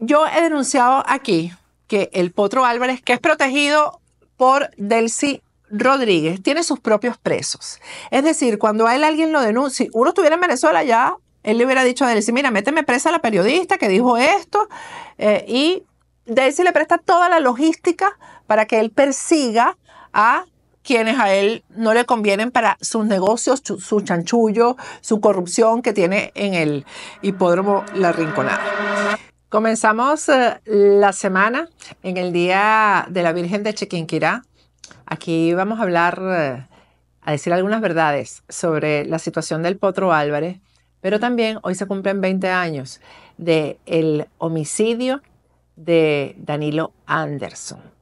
Yo he denunciado aquí que el Potro Álvarez, que es protegido por Delcy Rodríguez, tiene sus propios presos. Es decir, cuando a él alguien lo denuncia, si uno estuviera en Venezuela ya, él le hubiera dicho a Delcy, mira, méteme presa a la periodista que dijo esto, eh, y Delcy le presta toda la logística para que él persiga a quienes a él no le convienen para sus negocios, su, su chanchullo, su corrupción que tiene en el hipódromo La Rinconada. Comenzamos eh, la semana en el Día de la Virgen de Chequinquirá. Aquí vamos a hablar, eh, a decir algunas verdades sobre la situación del Potro Álvarez, pero también hoy se cumplen 20 años del homicidio de Danilo Anderson.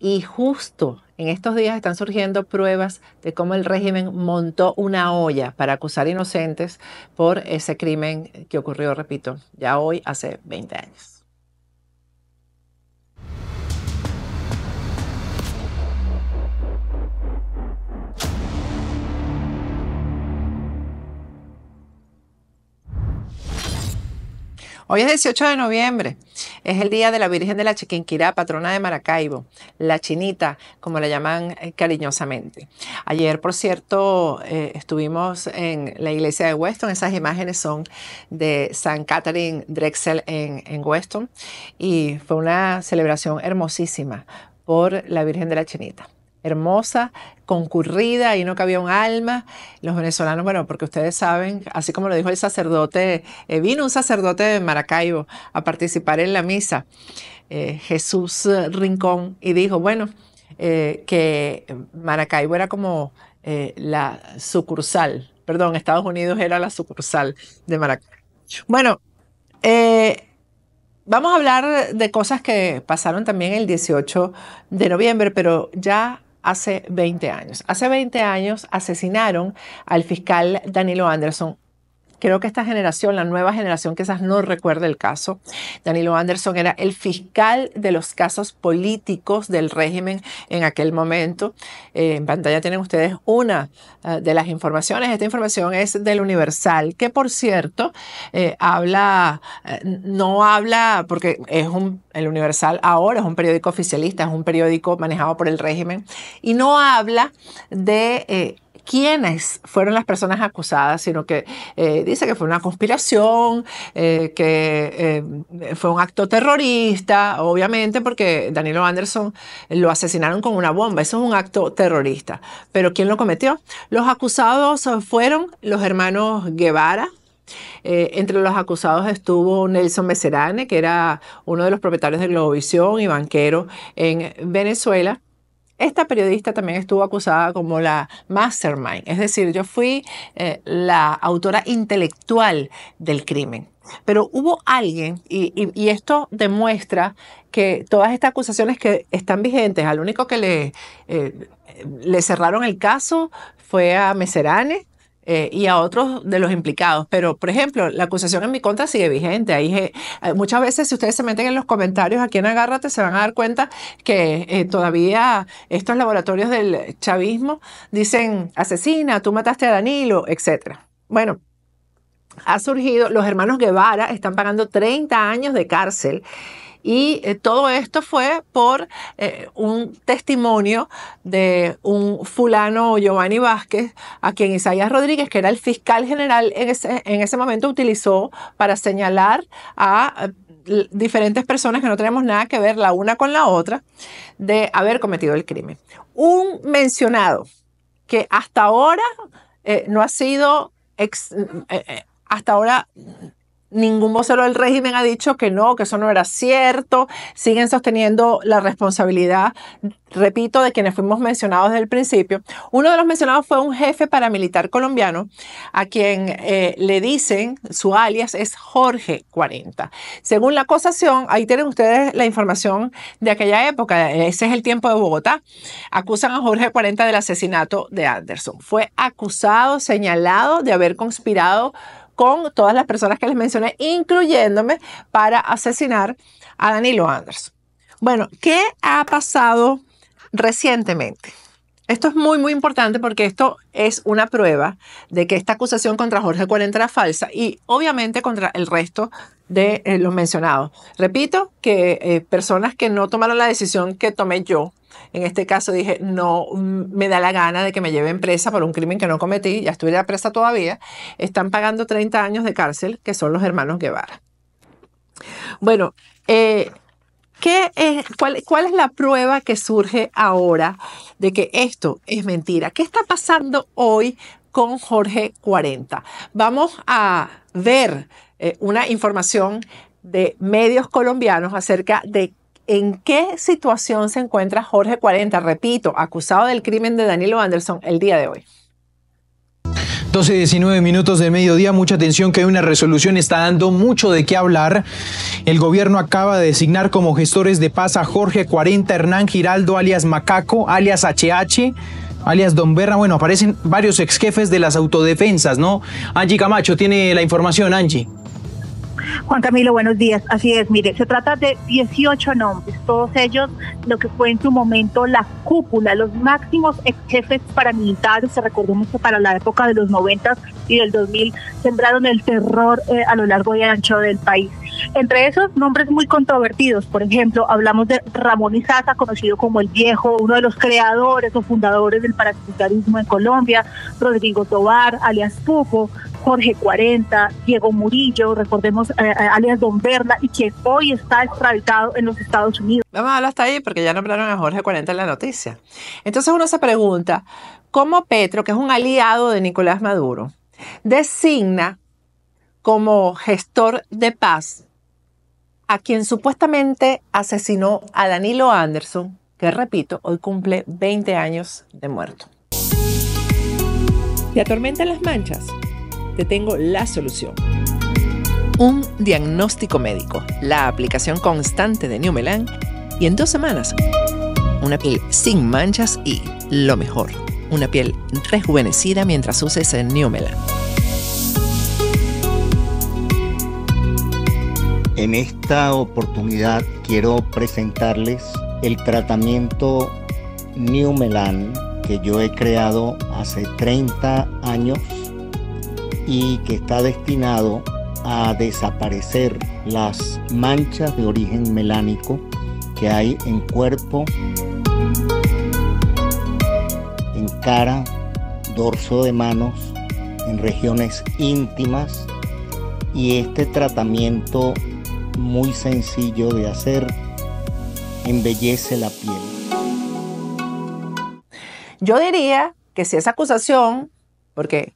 Y justo en estos días están surgiendo pruebas de cómo el régimen montó una olla para acusar inocentes por ese crimen que ocurrió, repito, ya hoy hace 20 años. Hoy es 18 de noviembre, es el día de la Virgen de la Chiquinquirá, patrona de Maracaibo, la chinita, como la llaman eh, cariñosamente. Ayer, por cierto, eh, estuvimos en la iglesia de Weston, esas imágenes son de San Catherine Drexel en Weston, y fue una celebración hermosísima por la Virgen de la Chinita hermosa, concurrida, y no cabía un alma. Los venezolanos, bueno, porque ustedes saben, así como lo dijo el sacerdote, eh, vino un sacerdote de Maracaibo a participar en la misa, eh, Jesús Rincón, y dijo, bueno, eh, que Maracaibo era como la sucursal, perdón, Estados Unidos era la sucursal de Maracaibo. Bueno, vamos a hablar de cosas que pasaron también el 18 de noviembre, pero ya hace 20 años. Hace 20 años asesinaron al fiscal Danilo Anderson Creo que esta generación, la nueva generación, quizás no recuerde el caso. Danilo Anderson era el fiscal de los casos políticos del régimen en aquel momento. Eh, en pantalla tienen ustedes una eh, de las informaciones. Esta información es del Universal, que por cierto eh, habla, no habla, porque es un, el Universal ahora es un periódico oficialista, es un periódico manejado por el régimen, y no habla de quiénes fueron las personas acusadas, sino que eh, dice que fue una conspiración, eh, que eh, fue un acto terrorista, obviamente, porque Danilo Anderson lo asesinaron con una bomba. Eso es un acto terrorista. Pero ¿quién lo cometió? Los acusados fueron los hermanos Guevara, entre los acusados estuvo Nelson Becerane, que era uno de los propietarios de Globovisión y banquero en Venezuela. Esta periodista también estuvo acusada como la mastermind, es decir, yo fui eh, la autora intelectual del crimen. Pero hubo alguien, y, esto demuestra que todas estas acusaciones que están vigentes, al único que le, eh, le cerraron el caso fue a Meserane, eh, y a otros de los implicados. Pero, por ejemplo, la acusación en mi contra sigue vigente. Ahí, eh, eh, muchas veces, si ustedes se meten en los comentarios aquí en Agárrate, se van a dar cuenta que todavía estos laboratorios del chavismo dicen, asesina, tú mataste a Danilo, etc. Bueno, ha surgido, los hermanos Guevara están pagando 30 años de cárcel y eh, todo esto fue por eh, un testimonio de un fulano Giovanni Vázquez, a quien Isaías Rodríguez, que era el fiscal general en ese, momento, utilizó para señalar a eh, diferentes personas que no tenemos nada que ver la una con la otra de haber cometido el crimen. Un mencionado que hasta ahora no ha sido, hasta ahora Ningún vocero del régimen ha dicho que no, que eso no era cierto. Siguen sosteniendo la responsabilidad, repito, de quienes fuimos mencionados desde el principio. Uno de los mencionados fue un jefe paramilitar colombiano a quien eh, le dicen, su alias es Jorge 40. Según la acusación, ahí tienen ustedes la información de aquella época, ese es el tiempo de Bogotá, acusan a Jorge 40 del asesinato de Anderson. Fue acusado, señalado de haber conspirado con todas las personas que les mencioné, incluyéndome para asesinar a Danilo Anders. Bueno, ¿qué ha pasado recientemente? Esto es muy, muy importante porque esto es una prueba de que esta acusación contra Jorge Cuarenta era falsa y obviamente contra el resto de eh, los mencionados. Repito que eh, personas que no tomaron la decisión que tomé yo, en este caso dije, no mm, me da la gana de que me lleven presa por un crimen que no cometí, ya estuviera presa todavía, están pagando 30 años de cárcel, que son los hermanos Guevara. Bueno, eh, cuál, es la prueba que surge ahora de que esto es mentira? ¿Qué está pasando hoy con Jorge 40? Vamos a ver eh, una información de medios colombianos acerca de en qué situación se encuentra Jorge 40, repito, acusado del crimen de Danilo Anderson el día de hoy. 12 19 minutos de mediodía, mucha atención que hay una resolución está dando mucho de qué hablar. El gobierno acaba de designar como gestores de paz a Jorge 40 Hernán Giraldo, alias Macaco, alias HH alias Don Berra. Bueno, aparecen varios ex jefes de las autodefensas, ¿no? Angie Camacho tiene la información, Angie. Juan Camilo, buenos días. Así es, mire, se trata de 18 nombres, todos ellos lo que fue en su momento la cúpula, los máximos ex jefes paramilitares, recordemos que para la época de los 90 y del 2000 sembraron el terror eh, a lo largo y ancho del país. Entre esos nombres muy controvertidos, por ejemplo, hablamos de Ramón Izaza, conocido como el Viejo, uno de los creadores o fundadores del paramilitarismo en Colombia, Rodrigo Tobar, alias Pujo, Jorge 40, Diego Murillo, recordemos a eh, eh, alias Don Berla y que hoy está extraditado en los Estados Unidos. Vamos a hablar hasta ahí porque ya nombraron a Jorge 40 en la noticia. Entonces uno se pregunta, ¿cómo Petro, que es un aliado de Nicolás Maduro, designa como gestor de paz a quien supuestamente asesinó a Danilo Anderson, que repito, hoy cumple 20 años de muerto. ¿Te atormentan las manchas? te tengo la solución. Un diagnóstico médico, la aplicación constante de New Melan y en dos semanas una piel sin manchas y, lo mejor, una piel rejuvenecida mientras uses el New Melan. En esta oportunidad quiero presentarles el tratamiento New Melan que yo he creado hace 30 años y que está destinado a desaparecer las manchas de origen melánico que hay en cuerpo, en cara, dorso de manos, en regiones íntimas y este tratamiento muy sencillo de hacer embellece la piel. Yo diría que si esa acusación, porque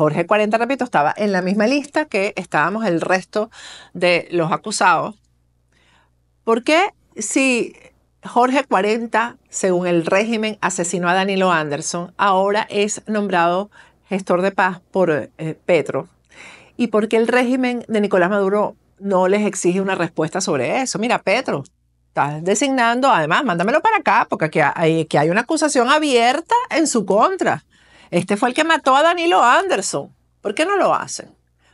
Jorge 40, repito, estaba en la misma lista que estábamos el resto de los acusados. ¿Por qué si Jorge 40, según el régimen, asesinó a Danilo Anderson, ahora es nombrado gestor de paz por eh, Petro? ¿Y por qué el régimen de Nicolás Maduro no les exige una respuesta sobre eso? Mira, Petro, estás designando, además, mándamelo para acá, porque hay, aquí hay una acusación abierta en su contra. Este fue el que mató a Danilo Anderson. ¿Por qué no lo hacen?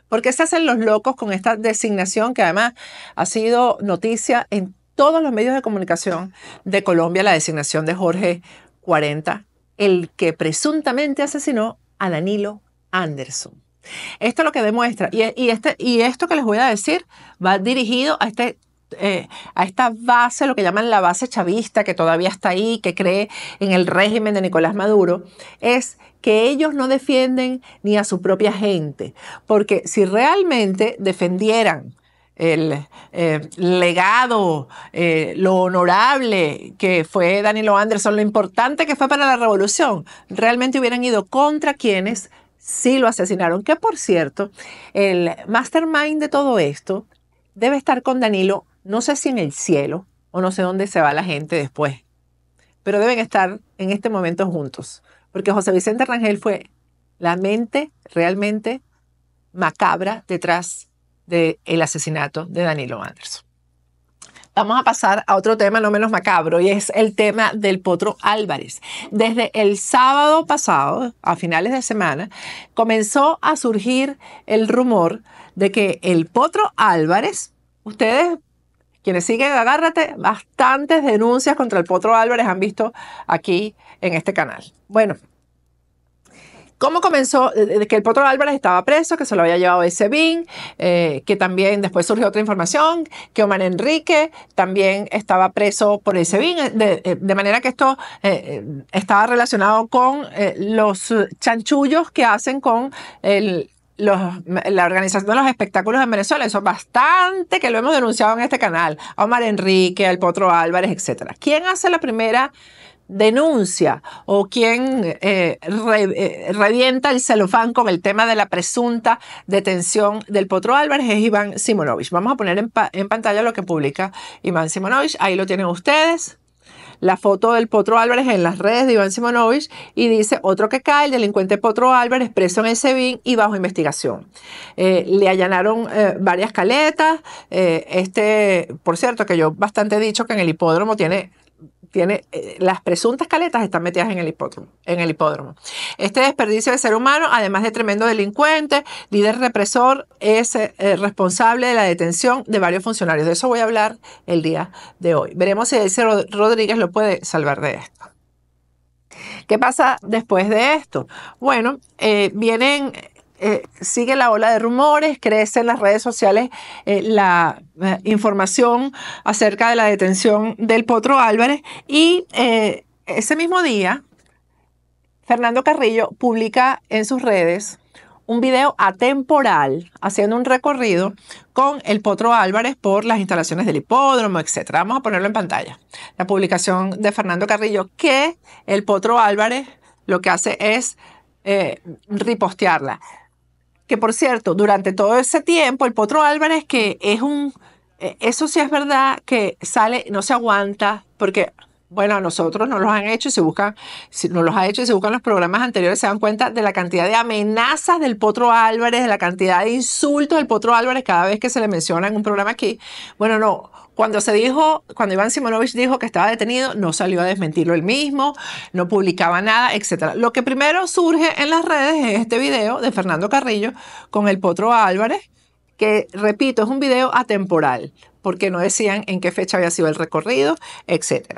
¿Por qué se hacen los locos con esta designación que además ha sido noticia en todos los medios de comunicación de Colombia, la designación de Jorge 40, el que presuntamente asesinó a Danilo Anderson? Esto es lo que demuestra, y, este, y esto que les voy a decir va dirigido a este eh, a esta base, lo que llaman la base chavista, que todavía está ahí, que cree en el régimen de Nicolás Maduro, es que ellos no defienden ni a su propia gente, porque si realmente defendieran el eh, legado, eh, lo honorable que fue Danilo Anderson, lo importante que fue para la revolución, realmente hubieran ido contra quienes sí lo asesinaron. Que por cierto, el mastermind de todo esto debe estar con Danilo no sé si en el cielo o no sé dónde se va la gente después, pero deben estar en este momento juntos, porque José Vicente Rangel fue la mente realmente macabra detrás del asesinato de Danilo Anderson. Vamos a pasar a otro tema no menos macabro y es el tema del Potro Álvarez. Desde el sábado pasado, a finales de semana, comenzó a surgir el rumor de que el Potro Álvarez, ustedes quienes siguen Agárrate, bastantes denuncias contra el Potro Álvarez han visto aquí en este canal. Bueno, cómo comenzó, que el Potro Álvarez estaba preso, que se lo había llevado ese BIN, eh, que también después surgió otra información, que Omar Enrique también estaba preso por ese BIN, eh, eh, de, manera que esto estaba relacionado con los chanchullos que hacen con el la organización de los espectáculos en Venezuela, eso bastante que lo hemos denunciado en este canal, Omar Enrique, el Potro Álvarez, etcétera. ¿Quién hace la primera denuncia o quién eh, eh, revienta el celofán con el tema de la presunta detención del Potro Álvarez es Iván Simonovich. Vamos a poner en, en pantalla lo que publica Iván Simonovich. Ahí lo tienen ustedes la foto del Potro Álvarez en las redes de Iván Simonovich y dice, otro que cae, el delincuente Potro Álvarez, preso en el SEBIN y bajo investigación. Eh, le allanaron eh, varias caletas. Eh, este, por cierto, que yo bastante he dicho que en el hipódromo tiene tiene eh, las presuntas caletas están metidas en el hipódromo, en el hipódromo. Este desperdicio de ser humano, además de tremendo delincuente, líder represor, es eh, eh, responsable de la detención de varios funcionarios. De eso voy a hablar el día de hoy. Veremos si ese Rodríguez lo puede salvar de esto. ¿Qué pasa después de esto? Bueno, vienen eh, sigue la ola de rumores, crece en las redes sociales eh, la eh, información acerca de la detención del Potro Álvarez y ese mismo día Fernando Carrillo publica en sus redes un video atemporal haciendo un recorrido con el Potro Álvarez por las instalaciones del hipódromo, etc. Vamos a ponerlo en pantalla. La publicación de Fernando Carrillo que el Potro Álvarez lo que hace es ripostearla que por cierto, durante todo ese tiempo, el Potro Álvarez, que es un, eh, eso sí es verdad, que sale, no se aguanta, porque, bueno, a nosotros no los han hecho y se buscan, si los ha hecho y se buscan los programas anteriores, se dan cuenta de la cantidad de amenazas del Potro Álvarez, de la cantidad de insultos del Potro Álvarez cada vez que se le menciona en un programa aquí. Bueno, no, cuando se dijo, cuando Iván Simonovich dijo que estaba detenido, no salió a desmentirlo él mismo, no publicaba nada, etc. Lo que primero surge en las redes es este video de Fernando Carrillo con el Potro Álvarez, que repito, es un video atemporal, porque no decían en qué fecha había sido el recorrido, etc.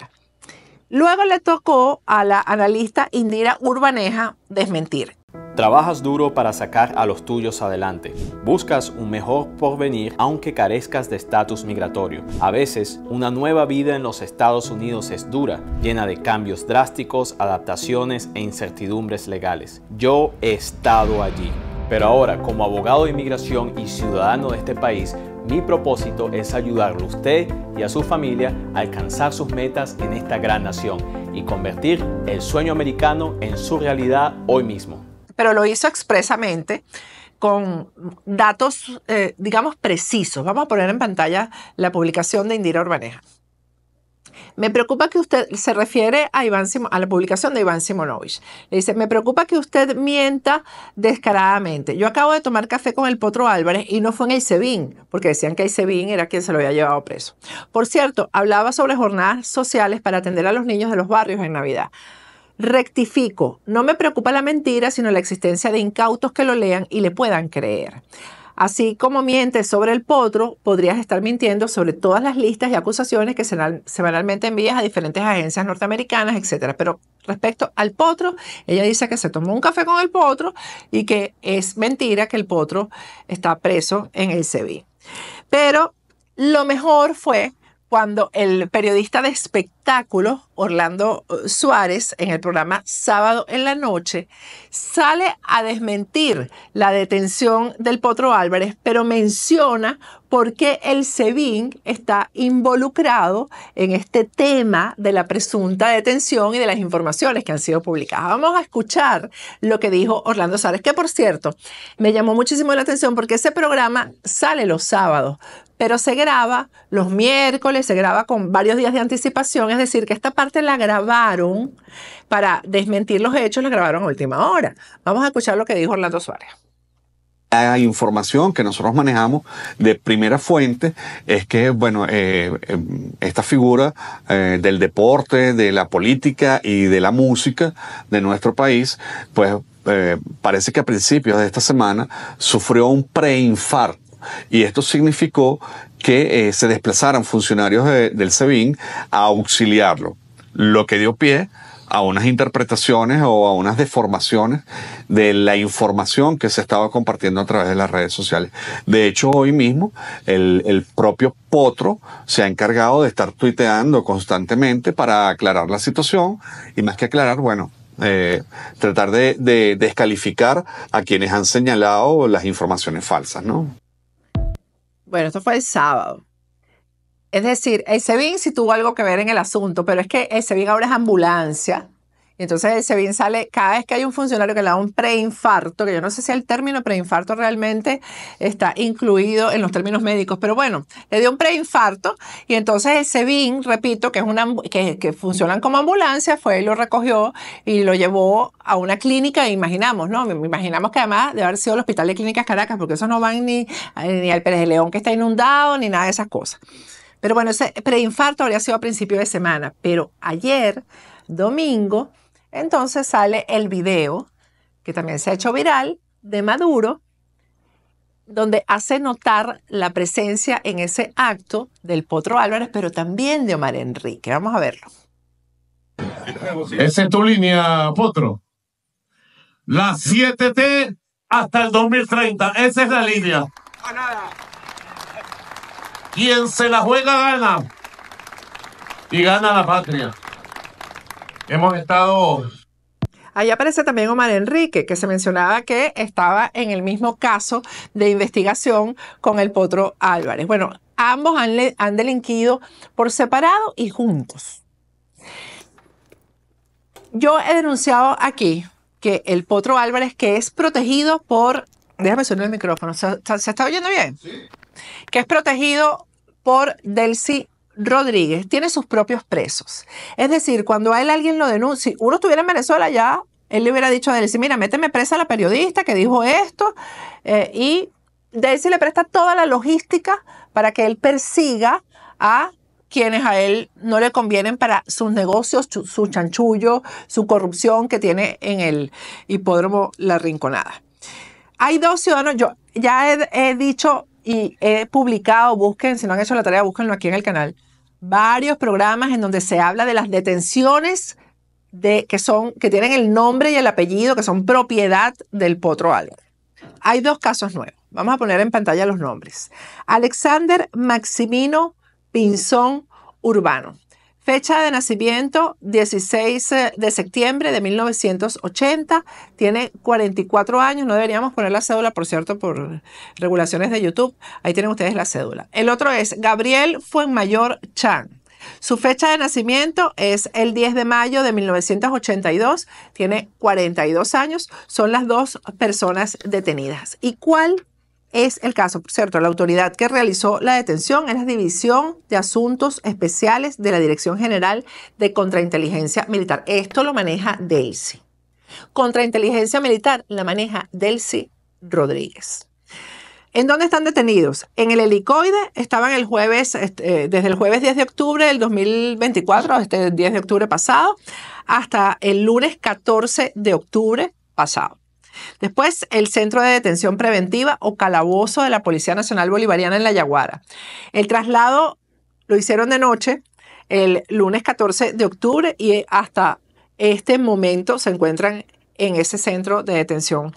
Luego le tocó a la analista Indira Urbaneja desmentir. Trabajas duro para sacar a los tuyos adelante. Buscas un mejor porvenir aunque carezcas de estatus migratorio. A veces, una nueva vida en los Estados Unidos es dura, llena de cambios drásticos, adaptaciones e incertidumbres legales. Yo he estado allí. Pero ahora, como abogado de inmigración y ciudadano de este país, mi propósito es ayudarle a usted y a su familia a alcanzar sus metas en esta gran nación y convertir el sueño americano en su realidad hoy mismo pero lo hizo expresamente con datos, eh, digamos, precisos. Vamos a poner en pantalla la publicación de Indira Urbaneja. Me preocupa que usted se refiere a, Iván a la publicación de Iván Simonovich. Le dice, me preocupa que usted mienta descaradamente. Yo acabo de tomar café con el Potro Álvarez y no fue en el SEBIN, porque decían que el SEBIN era quien se lo había llevado preso. Por cierto, hablaba sobre jornadas sociales para atender a los niños de los barrios en Navidad. Rectifico, no me preocupa la mentira, sino la existencia de incautos que lo lean y le puedan creer. Así como mientes sobre el potro, podrías estar mintiendo sobre todas las listas y acusaciones que semanalmente envías a diferentes agencias norteamericanas, etc. Pero respecto al potro, ella dice que se tomó un café con el potro y que es mentira que el potro está preso en el CBI. Pero lo mejor fue cuando el periodista Espectáculo Orlando uh, Suárez, en el programa Sábado en la Noche, sale a desmentir la detención del Potro Álvarez, pero menciona por qué el SEBIN está involucrado en este tema de la presunta detención y de las informaciones que han sido publicadas. Vamos a escuchar lo que dijo Orlando Suárez, que por cierto, me llamó muchísimo la atención porque ese programa sale los sábados, pero se graba los miércoles, se graba con varios días de anticipación, decir, que esta parte la grabaron para desmentir los hechos, la grabaron a última hora. Vamos a escuchar lo que dijo Orlando Suárez. La información que nosotros manejamos de primera fuente es que, bueno, eh, eh, esta figura eh, del deporte, de la política y de la música de nuestro país, pues parece que a principios de esta semana sufrió un preinfarto. Y esto significó que eh, se desplazaran funcionarios del SEBIN a auxiliarlo, lo que dio pie a unas interpretaciones o a unas deformaciones de la información que se estaba compartiendo a través de las redes sociales. De hecho, hoy mismo el, propio Potro se ha encargado de estar tuiteando constantemente para aclarar la situación y más que aclarar, bueno, eh, tratar de, de descalificar a quienes han señalado las informaciones falsas, ¿no? Bueno, esto fue el sábado. Es decir, Sebin sí tuvo algo que ver en el asunto, pero es que Sebin ahora es ambulancia entonces ese SEBIN sale, cada vez que hay un funcionario que le da un preinfarto, que yo no sé si el término preinfarto realmente está incluido en los términos médicos, pero bueno, le dio un preinfarto y entonces ese SEBIN, repito, que, es una, que, funcionan como ambulancia, fue y lo recogió y lo llevó a una clínica, imaginamos, ¿no? Imaginamos que además debe haber sido el Hospital de Clínicas Caracas, porque eso no van ni, eh, ni al Pérez de León que está inundado, ni nada de esas cosas. Pero bueno, ese preinfarto habría sido a principio de semana, pero ayer, domingo, entonces sale el video, que también se ha hecho viral, de Maduro, donde hace notar la presencia en ese acto del Potro Álvarez, pero también de Omar Enrique. Vamos a verlo. Esa es tu línea, Potro. La 7T hasta el 2030. Esa es la línea. Quien se la juega gana. Y gana la patria. Hemos estado... Ahí aparece también Omar Enrique, que se mencionaba que estaba en el mismo caso de investigación con el Potro Álvarez. Bueno, ambos han, delinquido por separado y juntos. Yo he denunciado aquí que el Potro Álvarez, que es protegido por... Déjame subir el micrófono. ¿Se, está oyendo bien? Sí. Que es protegido por Delcy Rodríguez tiene sus propios presos. Es decir, cuando a él alguien lo denuncia, uno estuviera en Venezuela ya, él le hubiera dicho a Delcy, mira, méteme presa a la periodista que dijo esto, eh, y se le presta toda la logística para que él persiga a quienes a él no le convienen para sus negocios, su chanchullo, su corrupción que tiene en el hipódromo La Rinconada. Hay dos ciudadanos, yo ya he, he dicho y he publicado, busquen, si no han hecho la tarea, búsquenlo aquí en el canal varios programas en donde se habla de las detenciones que, son, que tienen el nombre y el apellido, que son propiedad del Potro alto. Hay dos casos nuevos. Vamos a poner en pantalla los nombres. Alexander Maximino Pinzón Urbano. Fecha de nacimiento 16 eh, de septiembre de 1980. Tiene 44 años. No deberíamos poner la cédula, por cierto, por regulaciones de YouTube. Ahí tienen ustedes la cédula. El otro es Gabriel Fuenmayor Chan. Su fecha de nacimiento es el 10 de mayo de 1982, tiene 42 años, son las dos personas detenidas. ¿Y cuál es el caso, por cierto, la autoridad que realizó la detención es la División de Asuntos Especiales de la Dirección General de Contrainteligencia Militar. Esto lo maneja Delcy. Contrainteligencia Militar la maneja Delcy Rodríguez. ¿En dónde están detenidos? En el helicoide estaban el jueves, este, eh, desde el jueves 10 de octubre del 2024, este 10 de octubre pasado, hasta el lunes 14 de octubre pasado. Después, el Centro de Detención Preventiva o Calabozo de la Policía Nacional Bolivariana en La Yaguara. El traslado lo hicieron de noche el lunes 14 de octubre y hasta este momento se encuentran en ese centro de detención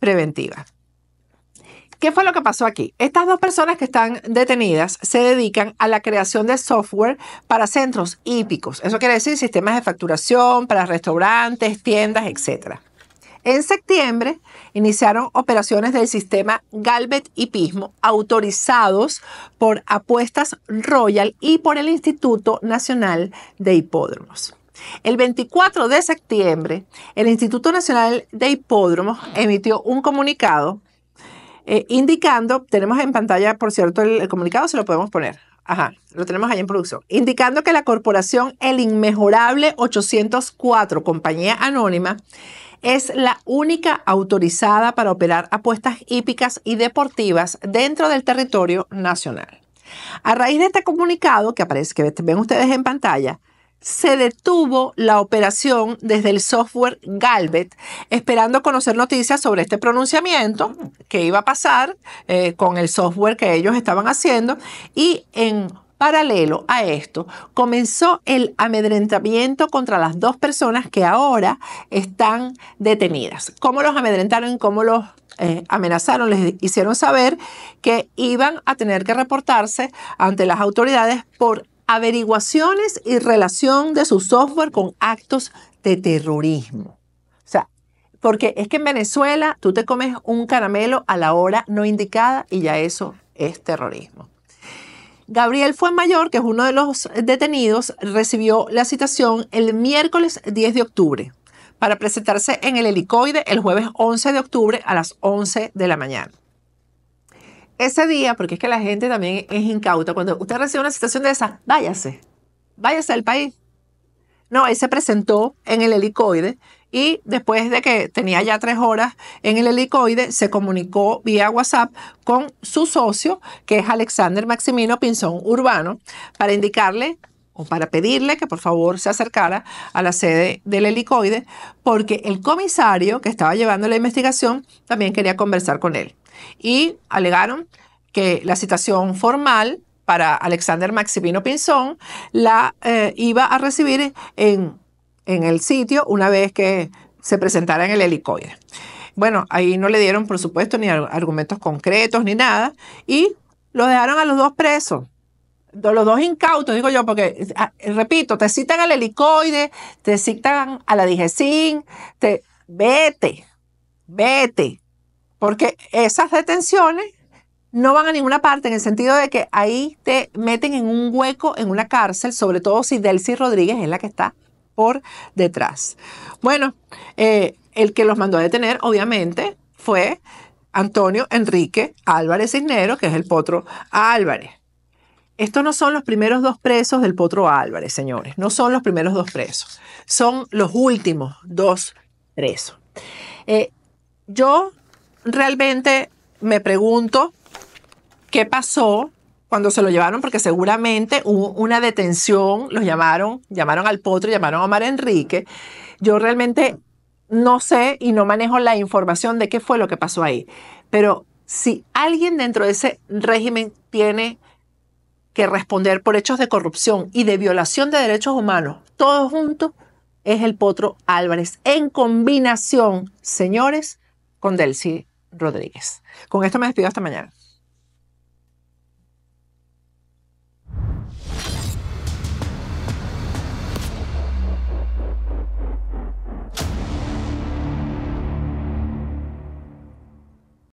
preventiva. ¿Qué fue lo que pasó aquí? Estas dos personas que están detenidas se dedican a la creación de software para centros hípicos. Eso quiere decir sistemas de facturación, para restaurantes, tiendas, etcétera. En septiembre iniciaron operaciones del sistema Galvet y Pismo, autorizados por Apuestas Royal y por el Instituto Nacional de Hipódromos. El 24 de septiembre, el Instituto Nacional de Hipódromos emitió un comunicado eh, indicando, tenemos en pantalla, por cierto, el, comunicado, se lo podemos poner, Ajá, lo tenemos ahí en producción. Indicando que la corporación El Inmejorable 804, compañía anónima, es la única autorizada para operar apuestas hípicas y deportivas dentro del territorio nacional. A raíz de este comunicado que aparece, que ven ustedes en pantalla, se detuvo la operación desde el software Galvet, esperando conocer noticias sobre este pronunciamiento que iba a pasar eh, con el software que ellos estaban haciendo. Y en Paralelo a esto, comenzó el amedrentamiento contra las dos personas que ahora están detenidas. ¿Cómo los amedrentaron? ¿Cómo los eh, amenazaron, les hicieron saber que iban a tener que reportarse ante las autoridades por averiguaciones y relación de su software con actos de terrorismo. O sea, porque es que en Venezuela tú te comes un caramelo a la hora no indicada y ya eso es terrorismo. Gabriel Fuenmayor, que es uno de los detenidos, recibió la citación el miércoles 10 de octubre para presentarse en el helicoide el jueves 11 de octubre a las 11 de la mañana. Ese día, porque es que la gente también es incauta, cuando usted recibe una citación de esa, váyase, váyase al país. No, ahí se presentó en el helicoide y después de que tenía ya tres horas en el helicoide, se comunicó vía WhatsApp con su socio, que es Alexander Maximino Pinzón Urbano, para indicarle o para pedirle que por favor se acercara a la sede del helicoide, porque el comisario que estaba llevando la investigación también quería conversar con él. Y alegaron que la citación formal para Alexander Maximino Pinzón la eh, iba a recibir en en el sitio una vez que se presentara en el helicoide. Bueno, ahí no le dieron, por supuesto, ni argumentos concretos ni nada, y lo dejaron a los dos presos los dos incautos, digo yo, porque, ah, repito, te citan al helicoide, te citan a la sin te, vete, vete, porque esas detenciones no van a ninguna parte, en el sentido de que ahí te meten en un hueco, en una cárcel, sobre todo si Delcy Rodríguez es la que está por detrás. Bueno, eh, el que los mandó a detener, obviamente, fue Antonio Enrique Álvarez Cisnero, que es el potro Álvarez. Estos no son los primeros dos presos del Potro Álvarez, señores. No son los primeros dos presos. Son los últimos dos presos. Eh, yo realmente me pregunto qué pasó cuando se lo llevaron, porque seguramente hubo una detención, los llamaron, llamaron al potro, llamaron a Omar Enrique. Yo realmente no sé y no manejo la información de qué fue lo que pasó ahí. Pero si alguien dentro de ese régimen tiene que responder por hechos de corrupción y de violación de derechos humanos, todos juntos, es el Potro Álvarez, en combinación, señores, con Delcy Rodríguez. Con esto me despido hasta mañana.